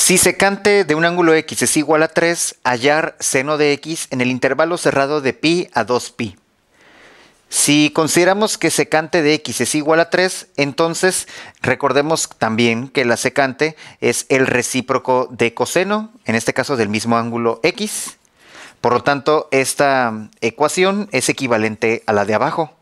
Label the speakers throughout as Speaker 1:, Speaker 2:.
Speaker 1: Si secante de un ángulo X es igual a 3, hallar seno de X en el intervalo cerrado de pi a 2pi. Si consideramos que secante de x es igual a 3, entonces recordemos también que la secante es el recíproco de coseno, en este caso del mismo ángulo x. Por lo tanto, esta ecuación es equivalente a la de abajo.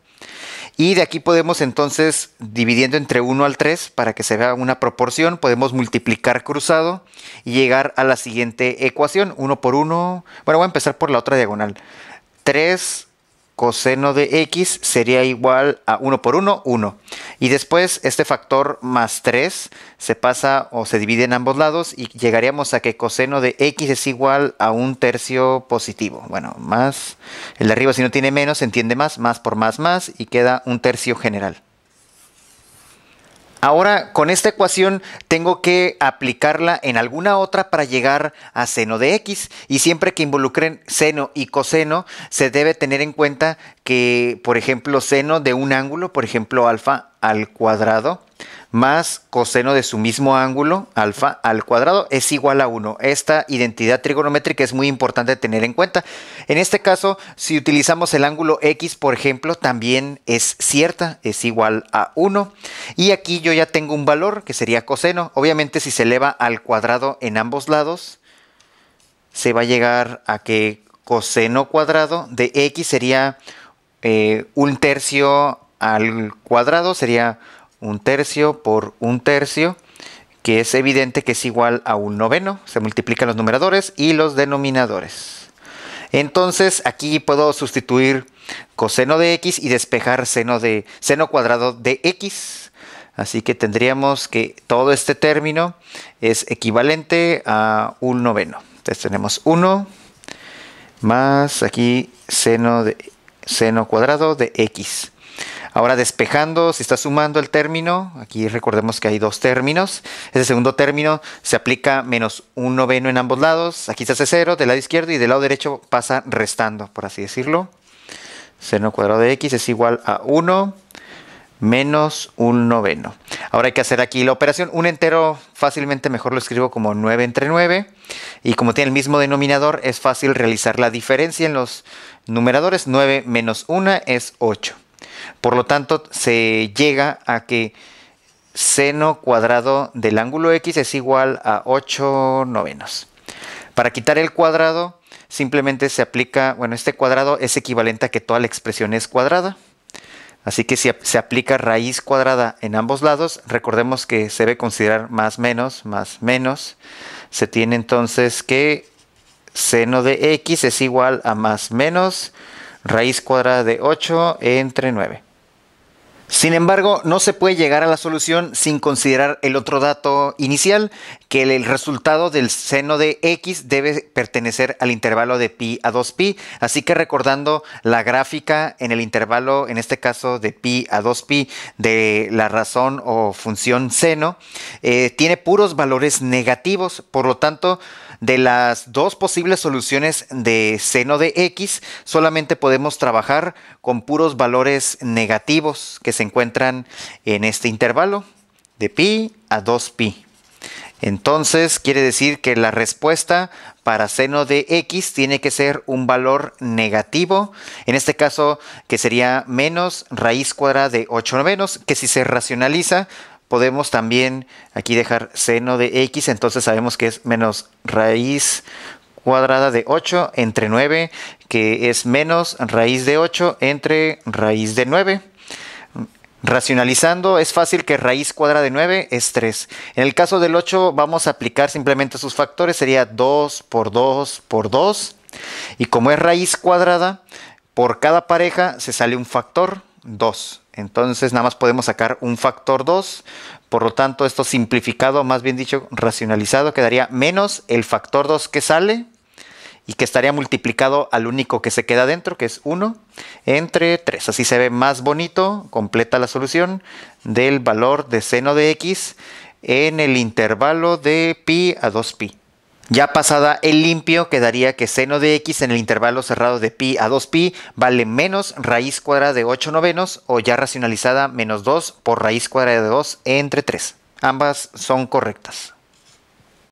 Speaker 1: Y de aquí podemos entonces, dividiendo entre 1 al 3 para que se vea una proporción, podemos multiplicar cruzado y llegar a la siguiente ecuación. 1 por 1. Bueno, voy a empezar por la otra diagonal. 3 coseno de x sería igual a 1 por 1, 1. Y después este factor más 3 se pasa o se divide en ambos lados y llegaríamos a que coseno de x es igual a un tercio positivo. Bueno, más, el de arriba si no tiene menos, entiende más, más por más, más y queda un tercio general. Ahora, con esta ecuación tengo que aplicarla en alguna otra para llegar a seno de x y siempre que involucren seno y coseno se debe tener en cuenta que, por ejemplo, seno de un ángulo, por ejemplo, alfa al cuadrado, más coseno de su mismo ángulo, alfa, al cuadrado, es igual a 1. Esta identidad trigonométrica es muy importante tener en cuenta. En este caso, si utilizamos el ángulo X, por ejemplo, también es cierta, es igual a 1. Y aquí yo ya tengo un valor que sería coseno. Obviamente, si se eleva al cuadrado en ambos lados, se va a llegar a que coseno cuadrado de X sería eh, un tercio al cuadrado, sería un tercio por un tercio, que es evidente que es igual a un noveno. Se multiplican los numeradores y los denominadores. Entonces aquí puedo sustituir coseno de x y despejar seno, de, seno cuadrado de x. Así que tendríamos que todo este término es equivalente a un noveno. Entonces tenemos 1 más aquí seno, de, seno cuadrado de x. Ahora despejando, si está sumando el término, aquí recordemos que hay dos términos. Ese segundo término se aplica menos un noveno en ambos lados. Aquí se hace cero del lado izquierdo y del lado derecho pasa restando, por así decirlo. Seno cuadrado de x es igual a 1 menos un noveno. Ahora hay que hacer aquí la operación. Un entero fácilmente mejor lo escribo como 9 entre 9. Y como tiene el mismo denominador, es fácil realizar la diferencia en los numeradores. 9 menos 1 es 8. Por lo tanto, se llega a que seno cuadrado del ángulo X es igual a 8 novenos. Para quitar el cuadrado, simplemente se aplica, bueno, este cuadrado es equivalente a que toda la expresión es cuadrada. Así que si se aplica raíz cuadrada en ambos lados, recordemos que se debe considerar más menos, más menos. Se tiene entonces que seno de x es igual a más menos raíz cuadrada de 8 entre 9. Sin embargo, no se puede llegar a la solución sin considerar el otro dato inicial, que el resultado del seno de x debe pertenecer al intervalo de pi a 2pi, así que recordando la gráfica en el intervalo, en este caso de pi a 2pi, de la razón o función seno, eh, tiene puros valores negativos, por lo tanto, de las dos posibles soluciones de seno de x, solamente podemos trabajar con puros valores negativos que se encuentran en este intervalo, de pi a 2pi. Entonces quiere decir que la respuesta para seno de x tiene que ser un valor negativo, en este caso que sería menos raíz cuadrada de 8 menos, que si se racionaliza podemos también aquí dejar seno de x, entonces sabemos que es menos raíz cuadrada de 8 entre 9, que es menos raíz de 8 entre raíz de 9. Racionalizando, es fácil que raíz cuadrada de 9 es 3. En el caso del 8 vamos a aplicar simplemente sus factores, sería 2 por 2 por 2. Y como es raíz cuadrada, por cada pareja se sale un factor 2. Entonces nada más podemos sacar un factor 2, por lo tanto esto simplificado, más bien dicho racionalizado, quedaría menos el factor 2 que sale y que estaría multiplicado al único que se queda dentro, que es 1, entre 3. Así se ve más bonito, completa la solución del valor de seno de x en el intervalo de pi a 2pi. Ya pasada el limpio, quedaría que seno de x en el intervalo cerrado de pi a 2pi vale menos raíz cuadrada de 8 novenos o ya racionalizada menos 2 por raíz cuadrada de 2 entre 3. Ambas son correctas.